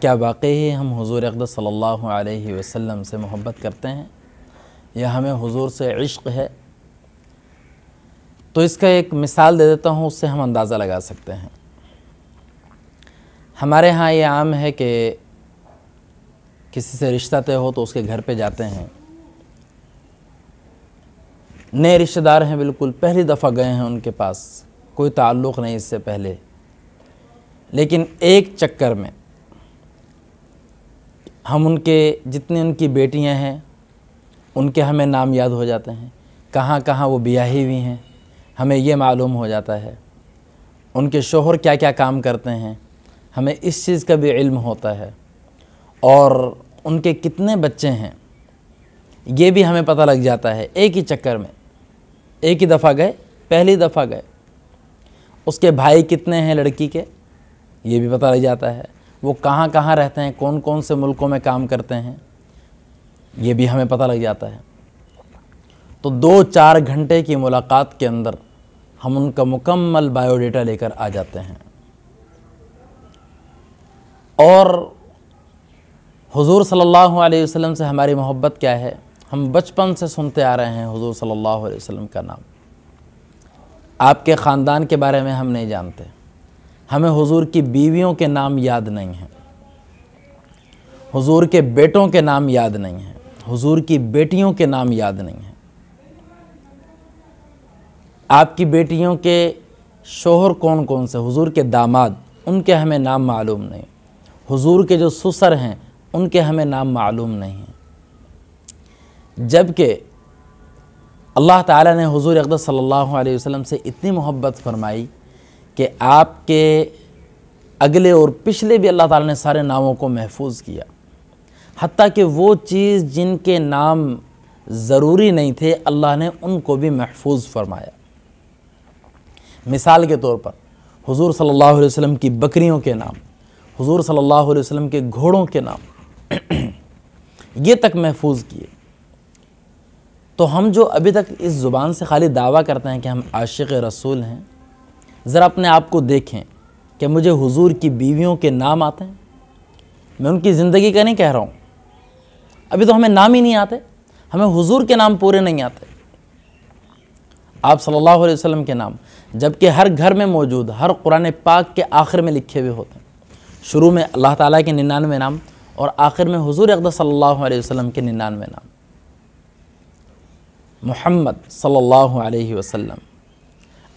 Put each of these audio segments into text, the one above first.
क्या वाकई हम हजूर अकद सल्ला वसम से मोहब्बत करते हैं या हमें हजूर से इश्क है तो इसका एक मिसाल दे देता हूँ उससे हम अंदाज़ा लगा सकते हैं हमारे यहाँ ये आम है कि किसी से रिश्ता तय हो तो उसके घर पे जाते हैं नए रिश्तेदार हैं बिल्कुल पहली दफ़ा गए हैं उनके पास कोई ताल्लुक़ नहीं इससे पहले लेकिन एक चक्कर में हम उनके जितने उनकी बेटियां हैं उनके हमें नाम याद हो जाते हैं कहाँ कहाँ वो ब्याही हुई हैं हमें ये मालूम हो जाता है उनके शोहर क्या क्या काम करते हैं हमें इस चीज़ का भी इल्म होता है और उनके कितने बच्चे हैं ये भी हमें पता लग जाता है एक ही चक्कर में एक ही दफ़ा गए पहली दफ़ा गए उसके भाई कितने हैं लड़की के ये भी पता लग जाता है वो कहाँ कहाँ रहते हैं कौन कौन से मुल्कों में काम करते हैं ये भी हमें पता लग जाता है तो दो चार घंटे की मुलाकात के अंदर हम उनका मुकम्मल बायोडेटा लेकर आ जाते हैं और हुजूर सल्लल्लाहु अलैहि वसल्लम से हमारी मोहब्बत क्या है हम बचपन से सुनते आ रहे हैं हुजूर सल्लल्लाहु अलैहि वसल्लम का नाम आपके ख़ानदान के बारे में हम नहीं जानते हमें हुजूर की बीवियों के नाम याद नहीं हैं हुजूर के बेटों के नाम याद नहीं हैं हुजूर की बेटियों के नाम याद नहीं हैं आपकी बेटियों के शोहर कौन कौन से हुजूर के दामाद उनके हमें नाम मालूम नहीं हुजूर के जो सुसर हैं उनके हमें नाम मालूम नहीं हैं जबकि अल्लाह ताला ने हुजूर अकदस सल्लल्लाहु अलैहि वसल्लम से इतनी मोहब्बत फरमाई कि आपके अगले और पिछले भी अल्लाह ताला ने सारे नामों को महफूज किया हती कि वो चीज़ जिनके नाम ज़रूरी नहीं थे अल्लाह ने उनको भी महफूज फरमाया मिसाल के तौर पर हुजूर सल्लल्लाहु अलैहि वसल्लम की बकरियों के नाम हुजूर सल्लल्लाहु अलैहि वसल्लम के घोड़ों के नाम ये तक महफूज किए तो हम जो अभी तक इस ज़ुबान से खाली दावा करते हैं कि हम आशिक रसूल हैं ज़रा अपने आप को देखें कि मुझे हुजूर की बीवियों के नाम आते हैं मैं उनकी ज़िंदगी का नहीं कह रहा हूँ अभी तो हमें नाम ही नहीं आते हमें हुजूर के नाम पूरे नहीं आते आप सल्लल्लाहु अलैहि वसल्लम के नाम जबकि हर घर में मौजूद हर कुरान पाक के आखिर में लिखे हुए होते हैं शुरू में अल्लाह ताला के निन्यानवे नाम और आखिर में हुजूर अकदस सल्लल्लाहु अलैहि वसल्लम के निन्यानवे नाम मोहम्मद सल्लल्लाहु अलैहि वसल्लम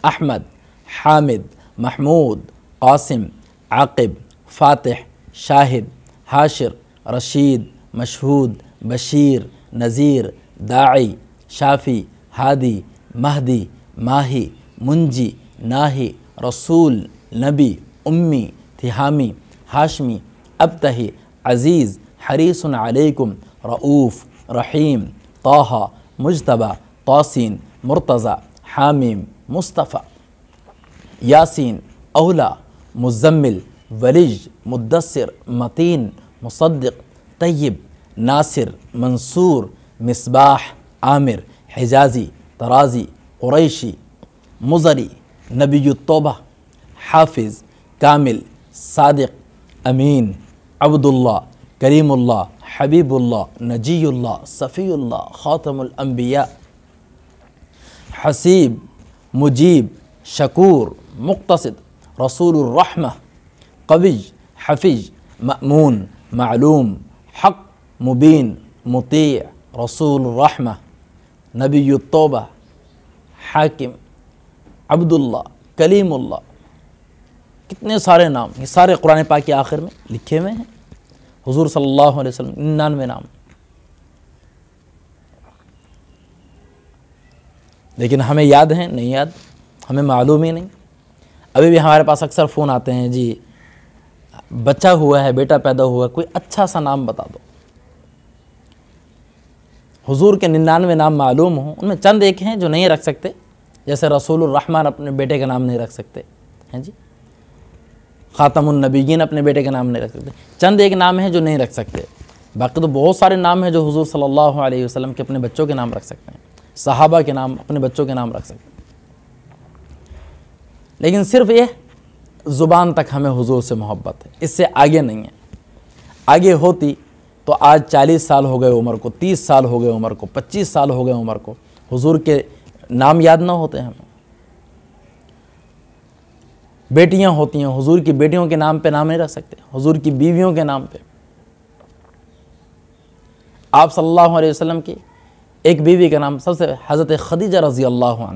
अहमद حامد محمود قاسم عقب فاتح شاهد هاشر رشيد مشهود بشير نزير داعي شافي هادي مهدي ماهي منجي ناهي رسول نبي أمي تهامي هاشمي أبتهي عزيز حريص عليكم رؤوف رحيم طه مجتبى طاسين مرتزى حاميم مصطفى ياسين أولى مزمل ولج مدثر متين مصدق طيب ناصر منصور مصباح عامر حجازي طرازي قريشي مزري نبي الطوبة حافظ كامل صادق أمين عبد الله كريم الله حبيب الله نجي الله صفي الله خاتم الأنبياء حسيب مجيب شكور मुख्तसद रसूलरहम कविज हफीज ममून मालूम हक मुबीन मुती रसूलरहम नबीतोबा हाकिम अब्दुल्ला कलीमुल्ला कितने सारे नाम ये सारे कुरान पाक के आखिर में लिखे हुए हैं हुजूर सल्लल्लाहु अलैहि वसल्लम निन्यानवे नाम लेकिन हमें याद हैं नहीं याद हमें मालूम ही नहीं अभी भी हमारे पास अक्सर फ़ोन आते हैं जी बच्चा हुआ है बेटा पैदा हुआ कोई अच्छा सा नाम बता दो हुजूर के निन्यानवे नाम मालूम हों उनमें चंद एक हैं जो नहीं रख सकते जैसे रसूल रहमान अपने बेटे का नाम नहीं रख सकते हैं जी ख़ातमुलनबीन अपने बेटे का नाम नहीं रख सकते चंद एक नाम है जो नहीं रख सकते बाकी तो बहुत सारे नाम हैं जो हुजूर सल्लल्लाहु अलैहि वसल्लम के अपने बच्चों के नाम रख सकते हैं सहाबा के नाम अपने बच्चों के नाम रख सकते हैं लेकिन सिर्फ ये ज़ुबान तक हमें हुजूर से मोहब्बत है इससे आगे नहीं है आगे होती तो आज 40 साल हो गए उम्र को 30 साल हो गए उम्र को 25 साल हो गए उम्र को हुजूर के नाम याद ना होते हमें बेटियां होती हैं हुजूर की बेटियों के नाम पे नाम नहीं रख सकते हुजूर की बीवियों के नाम पे आप सल्लल्लाहु अलैहि वसल्लम की एक बीवी का नाम सबसे हज़रत खदीजा रज़ी अल्लाह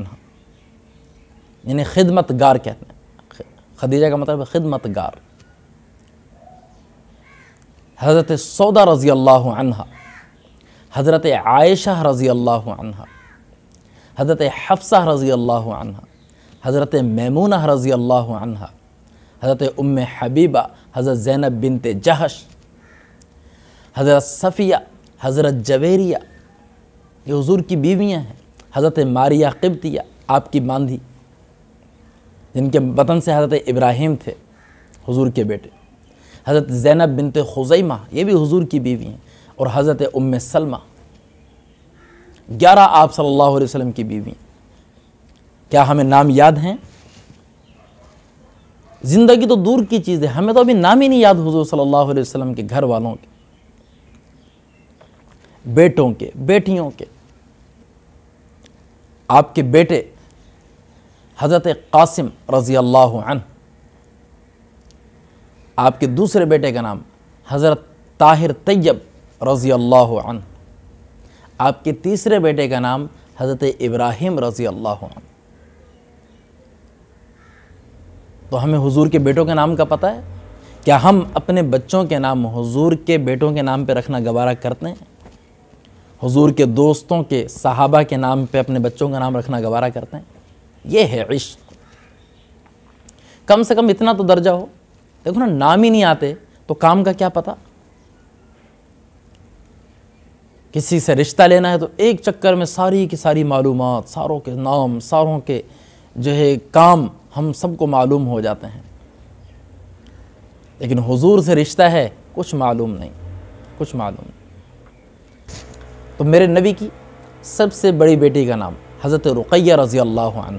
यानी खिदमत गार कहते हैं खदीजा का मतलब खिदमत गार हज़रत सौदा रज़ी अल्लाह हज़रत आयशा रज़ी अल्लाह हज़रत हफ्सा रज़ी अल्लाह हज़रत मैमूना रज़ी अल्लाह हज़रत उम हबीबा हज़रत ज़ैनब बिनत जहश हज़रत सफ़िया हज़रत जवेरिया ये हजूर की बीवियाँ हैं हज़रत मारिया किब्तिया आपकी मांधी जिनके वतन से हज़रत इब्राहिम थे हुजूर के बेटे हज़रत ज़ैनब बिनत खुजैमा ये भी हुजूर की बीवी हैं और हज़रत उम सलमा ग्यारह आप सल्लल्लाहु अलैहि वसल्लम की बीवी क्या हमें नाम याद हैं ज़िंदगी तो दूर की चीज़ है हमें तो अभी नाम ही नहीं याद हुजूर सल्लल्लाहु अलैहि वसल्लम के घर वालों के बेटों के बेटियों के आपके बेटे हज़रत कासिम रज़ी अल्लाह आपके दूसरे बेटे का नाम हज़रत ताहिर तैयब रज़ी अल्लाह आपके तीसरे बेटे का नाम हज़रत इब्राहिम रज़ी अल्लाह तो हमें हुजूर के बेटों के नाम का पता है क्या हम अपने बच्चों के नाम हुजूर के बेटों के नाम पर रखना गवारा करते हैं हुजूर के दोस्तों के सहाबा के नाम पर अपने बच्चों का नाम रखना गवारा करते हैं ये है इश्क कम से कम इतना तो दर्जा हो देखो ना नाम ही नहीं आते तो काम का क्या पता किसी से रिश्ता लेना है तो एक चक्कर में सारी की सारी मालूम सारों के नाम सारों के जो है काम हम सबको मालूम हो जाते हैं लेकिन हुजूर से रिश्ता है कुछ मालूम नहीं कुछ मालूम नहीं तो मेरे नबी की सबसे बड़ी बेटी का नाम हज़रत रुकैया रज़ी अल्लाह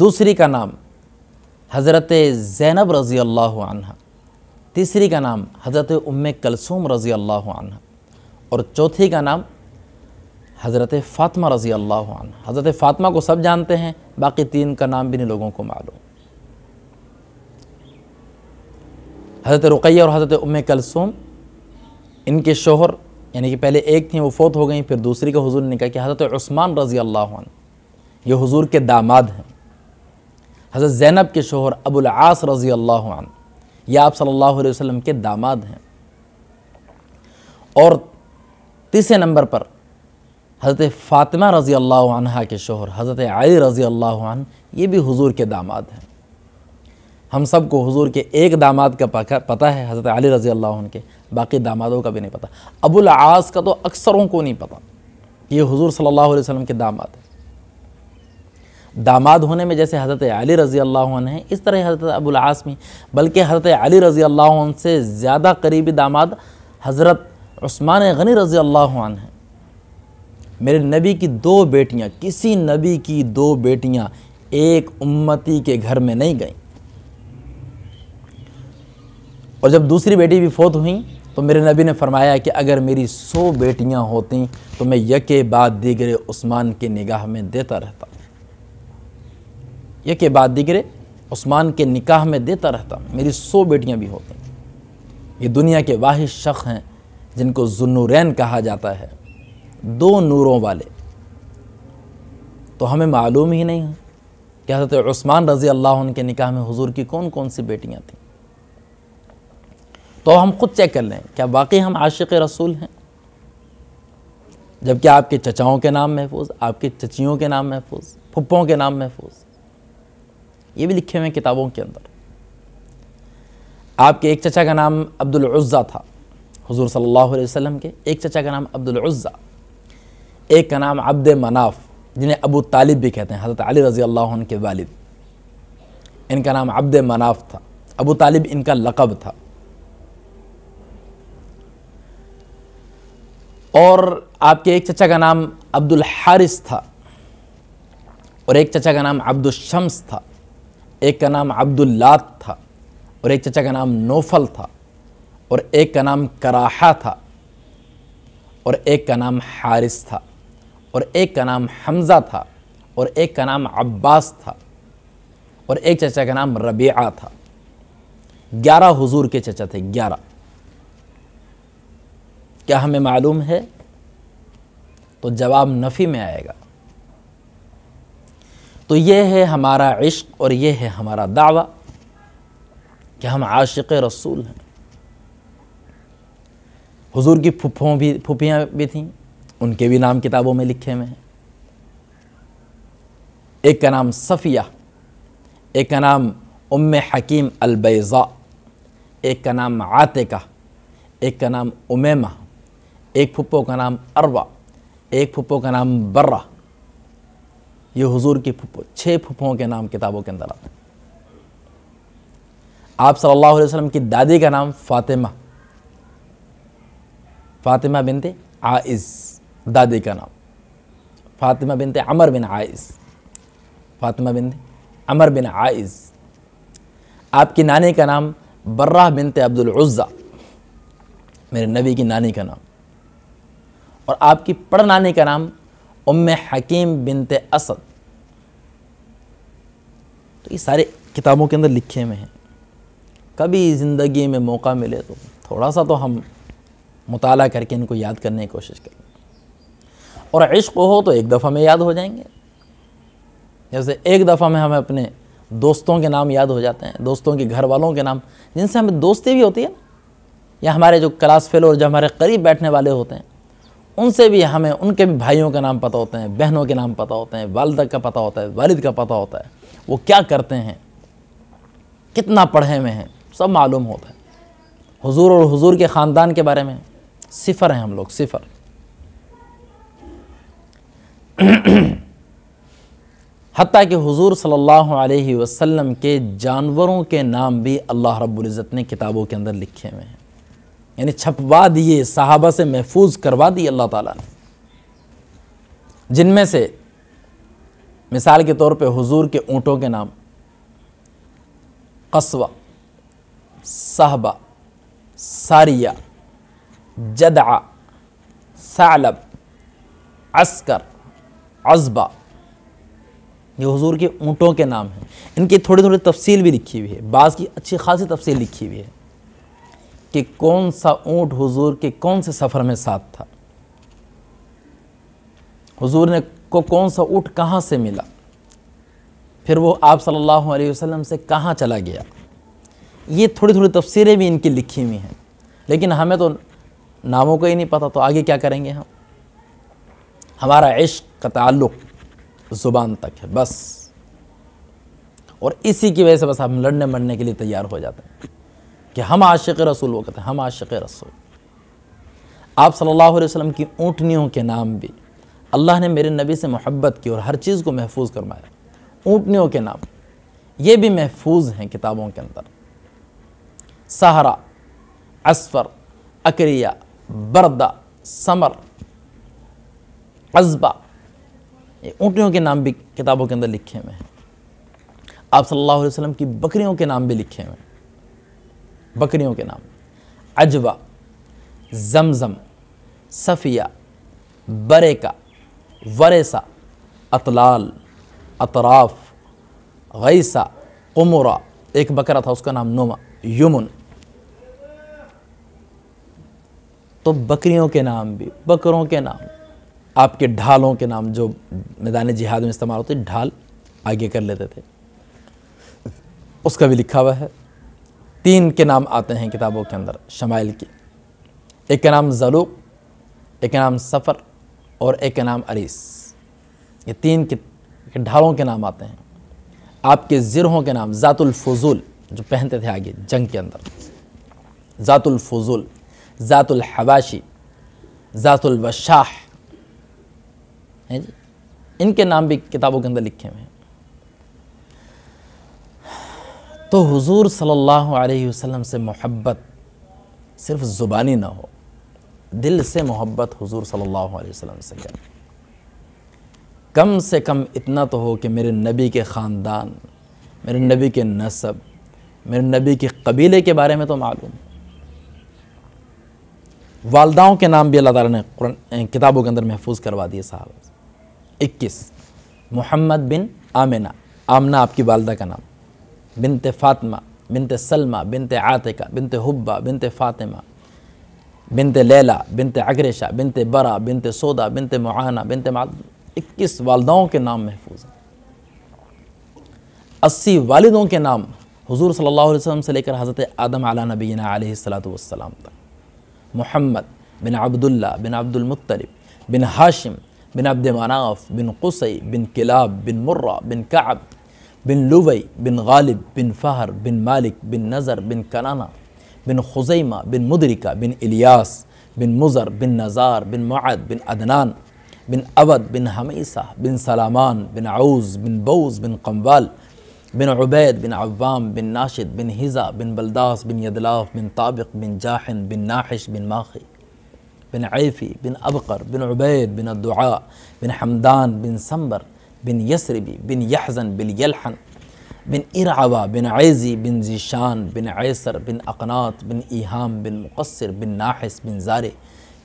दूसरी का नाम हज़रत ज़ैनब रज़ी अल्लाह तीसरी का नाम हज़रत उम कलसूम रज़ी अल्लाह और चौथी का नाम हज़रत फ़ातिमा रज़ी अल्लाह हज़रत फ़ातिमा को सब जानते हैं बाकी तीन का नाम भी नहीं लोगों को मालूम हज़रत रुकैया और हज़रत उम कलसूम इनके शोहर यानी कि पहले एक थी वो फोत हो गई फिर दूसरी का हुजूर ने कहा कि हज़रत उस्मान रज़ी अल्लाह ये हुजूर के दामाद हैं हज़रत ज़ैनब के शोहर आस रज़ी अल्लाह ये आप सल्लल्लाहु अलैहि वसल्लम के दामाद हैं और तीसरे नंबर पर हज़रत फ़ातिमा रज़ी अल्लाह के शोहर हज़रत अली रज़ी अल्लाह ये भी हुजूर के दामाद हैं हम सब को हुजूर के एक दामाद का पता है हज़रत अली रज़ी अल्लाह के बाकी दामादों का भी नहीं पता अबुल आस का तो अक्सरों को नहीं पता ये हुजूर सल्लल्लाहु अलैहि वसल्लम के दामाद है दामाद होने में जैसे हज़रत अली रज़ी अल्लाह हैं इस तरह हज़रत अबुल आस में बल्कि हज़रत अली रज़ी अल्लाह से ज़्यादा करीबी दामाद हज़रत उस्मान गनी रज़ी अल्लाह हैं मेरे नबी की दो बेटियाँ किसी नबी की दो बेटियाँ एक उम्मती के घर में नहीं गईं और जब दूसरी बेटी भी फोत हुई तो मेरे नबी ने फरमाया कि अगर मेरी सौ बेटियाँ होती तो मैं यके बाद दीगरे उस्मान की निगाह में देता रहता यके बाद दीगरे उस्मान के निकाह में देता रहता मेरी सौ बेटियाँ भी होती ये दुनिया के वाहि शख हैं जिनको जुनूरैन कहा जाता है दो नूरों वाले तो हमें मालूम ही नहीं है कि हज़रत उस्मान रज़ी अल्लाह के निकाह में हुजूर की कौन कौन सी बेटियाँ थीं तो हम खुद चेक कर लें क्या वाकई हम आशिक रसूल हैं जबकि आपके चचाओं के नाम महफूज आपके चचियों के नाम महफूज फुप्पों के नाम महफूज ये भी लिखे हुए हैं किताबों के अंदर आपके एक चचा का नाम अब्दुल अब्दुल्ज़ा था हुजूर सल्लल्लाहु अलैहि वसल्लम के एक चचा का नाम अब्दुल अब्दुल्ज़ा एक का नाम अब्द मनाफ जिन्हें अबू तालिब भी कहते हैं हज़रत अली रज़ी अल्लाह के वालिद इनका नाम अब्द मनाफ था अबू तालिब इनका लकब था और आपके एक चचा का नाम अब्दुल हारिस था और एक चचा का नाम अब्दुलशम्स था एक का नाम अब्दुल्लात था और एक चचा का नाम नोफल था और एक का नाम कराहा था और एक का नाम हारिस था और एक का नाम हमज़ा था और एक का नाम अब्बास था और एक चचा का नाम रबिया था ग्यारह हुजूर के चचा थे ग्यारह क्या हमें मालूम है तो जवाब नफ़ी में आएगा तो ये है हमारा इश्क और ये है हमारा दावा कि हम आशिक रसूल हैं हुजूर की फुफों भी फुफियाँ भी थीं उनके भी नाम किताबों में लिखे हुए हैं एक का नाम सफ़िया एक का नाम उम हकीम अलबैज़ा एक का नाम आतिका एक का नाम उमेमा एक फुप्पो का नाम अरवा एक फुप्पो का नाम बर्रा ये हुजूर की फुप्पो छः फुप्पों के नाम किताबों के अंदर आते आप सल्लल्लाहु अलैहि वसल्लम की दादी का नाम फातिमा फातिमा बिनते आइज़ दादी का नाम Fatima binte Amr bin Aiz Fatima binte Amr bin Aiz आपकी नानी का नाम बर्रा बिनते अब्दुल उज़्ज़ा मेरे नबी की नानी का नाम और आपकी पड़ नानी का नाम उम हकीम बिनते असद तो ये सारे किताबों के अंदर लिखे हुए हैं कभी ज़िंदगी में मौका मिले तो थोड़ा सा तो हम मुताल करके इनको याद करने की कोशिश करें और इश्क हो तो एक दफ़ा में याद हो जाएंगे जैसे एक दफ़ा में हमें अपने दोस्तों के नाम याद हो जाते हैं दोस्तों के घर वालों के नाम जिनसे हमें दोस्ती भी होती है ना या हमारे जो क्लास फेलो और जो हमारे करीब बैठने वाले होते हैं उनसे भी हमें उनके भी भाइयों के नाम पता होते हैं बहनों के नाम पता होते हैं वालद का पता होता है वालिद का पता होता है वो क्या करते हैं कितना पढ़े हुए हैं सब मालूम होता है हुजूर और हुजूर के ख़ानदान के बारे में सिफ़र हैं हम लोग सिफ़र हती कि हुजूर सल्लल्लाहु अलैहि वसल्लम के जानवरों के नाम भी अल्लाह रब्बुल इज़्ज़त ने किताबों के अंदर लिखे हुए हैं यानी छपवा दिए सहाबा से महफूज करवा दिए अल्लाह ताला ने जिनमें से मिसाल के तौर पे हुजूर के ऊँटों के नाम कस्बा साहबा सारिया जदा सालब अस्कर अजबा ये हुजूर के ऊँटों के नाम हैं इनकी थोड़ी थोड़ी तफसील भी लिखी हुई है बाज़ की अच्छी खासी तफसील लिखी हुई है कि कौन सा ऊँट हुजूर के कौन से सफ़र में साथ था हुजूर ने को कौन सा ऊँट कहाँ से मिला फिर वो आप सल्लल्लाहु अलैहि वसल्लम से कहाँ चला गया ये थोड़ी थोड़ी तफसीरें भी इनकी लिखी हुई हैं लेकिन हमें तो नामों का ही नहीं पता तो आगे क्या करेंगे हम हमारा इश्क का ताल्लुक ज़ुबान तक है बस और इसी की वजह से बस हम लड़ने मरने के लिए तैयार हो जाते हैं कि हम आशिक रसूल वो कहते हैं हम आशिक रसूल आप सल्लल्लाहु अलैहि वसल्लम की ऊँटनियों के नाम भी अल्लाह ने मेरे नबी से मोहब्बत की और हर चीज़ को महफूज करवाया ऊँटनियों के नाम ये भी महफूज हैं किताबों के अंदर सहरा असफर अक्रिया बरदा समर अजबा ये ऊँटनियों के नाम भी किताबों के अंदर लिखे हुए हैं आप सल्लल्लाहु अलैहि वसल्लम की बकरियों के नाम भी लिखे हुए हैं बकरियों के नाम अजवा जमजम सफ़िया बरेका वरेसा अतलाल अतराफ गईसा कुमरा एक बकरा था उसका नाम नोमा यमुन तो बकरियों के नाम भी बकरों के नाम आपके ढालों के नाम जो मैदान जिहाद में इस्तेमाल होते ढाल आगे कर लेते थे उसका भी लिखा हुआ है तीन के नाम आते हैं किताबों के अंदर शमाइल के एक का नाम ज़लूक एक का नाम सफ़र और एक का नाम अरीस ये तीन के ढालों के नाम आते हैं आपके ज़िरहों के नाम ज़ातुलफजूल जो पहनते थे आगे जंग के अंदर ज़ातुलफजूल ज़ातुलहवाशी ज़ातुलवशाह हैं जी इनके नाम भी किताबों के अंदर लिखे हुए हैं तो हुजूर सल्लल्लाहु अलैहि वसल्लम से मोहब्बत सिर्फ ज़ुबानी ना हो दिल से मोहब्बत हुजूर सल्लल्लाहु अलैहि वसल्लम से करें कम से कम इतना तो हो कि मेरे नबी के ख़ानदान मेरे नबी के नसब मेरे नबी के कबीले के बारे में तो मालूम वालदाओं के नाम भी अल्लाह ताला ने किताबों के अंदर महफूज करवा दिए साहब इक्कीस मोहम्मद बिन आमिना आमना आपकी वालदा का नाम बिनत फ़ातिमा बिनत सलमा बिनते आतिका बिनते हुब्बा बिनते फ़ातिमा बिनत लैला बिनते अग्रेशा बिनते बरा बिनते सौदा बिनते मुआना बिनत इक्कीस वालदाओं के नाम महफूज हैं अस्सी वालदों के नाम हजूर सल्ला वसम से लेकर हज़रत आदम आला नबीना सलाम तक मोहम्मद बिन अब्दुल्ला बिन अब्दुलमतलब बिन हाशिम बिन अब्द मनाफ बिन कसई बिन किलाब बिन मुर्रा बिन काब بن لبي بن غالب بن فهر بن مالك بن نزر بن كنانة بن خزيمة بن مدركة بن إلياس بن مزر بن نزار بن معد بن أدنان بن أبد بن هميسة بن سلامان بن عوز بن بوز بن قنبال بن عبيد بن عوام بن ناشد بن هزا بن بلداس بن يدلاف بن طابق بن جاحن بن ناحش بن ماخي بن عيفي بن أبقر بن عبيد بن الدعاء بن حمدان بن سمبر بن يسربي بن يحزن بن يلحن بن إرعبة بن عيزي بن زيشان بن عيسر بن أقناط بن إيهام بن مقصر بن ناحس بن زاري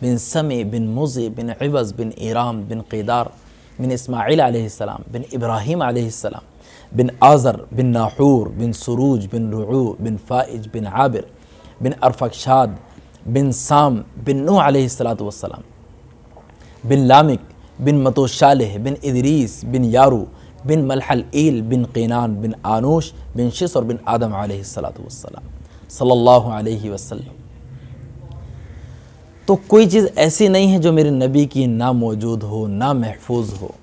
بن سمي بن مزي بن عبز بن إيرام بن قيدار بن إسماعيل عليه السلام بن إبراهيم عليه السلام بن آزر بن ناحور بن سروج بن رعو بن فائج بن عابر بن أرفكشاد بن سام بن نوح عليه الصلاة والسلام بن لامك बिन मतोशालह बिन इदरीस बिन यारू बिन मलहल ईल बिन कीनान बिन आनूश बिन शिस और बिन आदम आसलाम सल्लल्लाहु वसलम तो कोई चीज़ ऐसी नहीं है जो मेरे नबी की ना मौजूद हो ना महफूज हो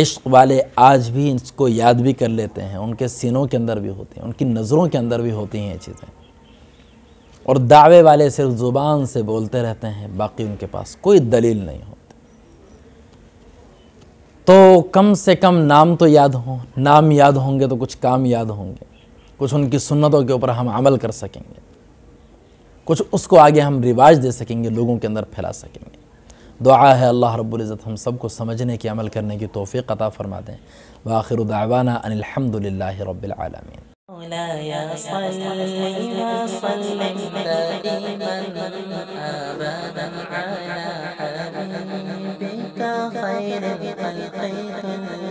इश्क वाले आज भी इसको याद भी कर लेते हैं उनके सीनों के अंदर भी होते हैं उनकी नज़रों के अंदर भी होती हैं ये चीज़ें और दावे वाले सिर्फ ज़ुबान से बोलते रहते हैं बाकी उनके पास कोई दलील नहीं हो तो कम से कम नाम तो याद हो नाम याद होंगे तो कुछ काम याद होंगे कुछ उनकी सुन्नतों के ऊपर हम अमल कर सकेंगे कुछ उसको आगे हम रिवाज दे सकेंगे लोगों के अंदर फैला सकेंगे दुआ है अल्लाह रब्ज़त हम सबको समझने की अमल करने की तोफ़ी अता फरमा दें वाखिर दावाना अनिलहमदिल्ला रबालमीन مولاي صل وسلم ابدا على غير بقلقيك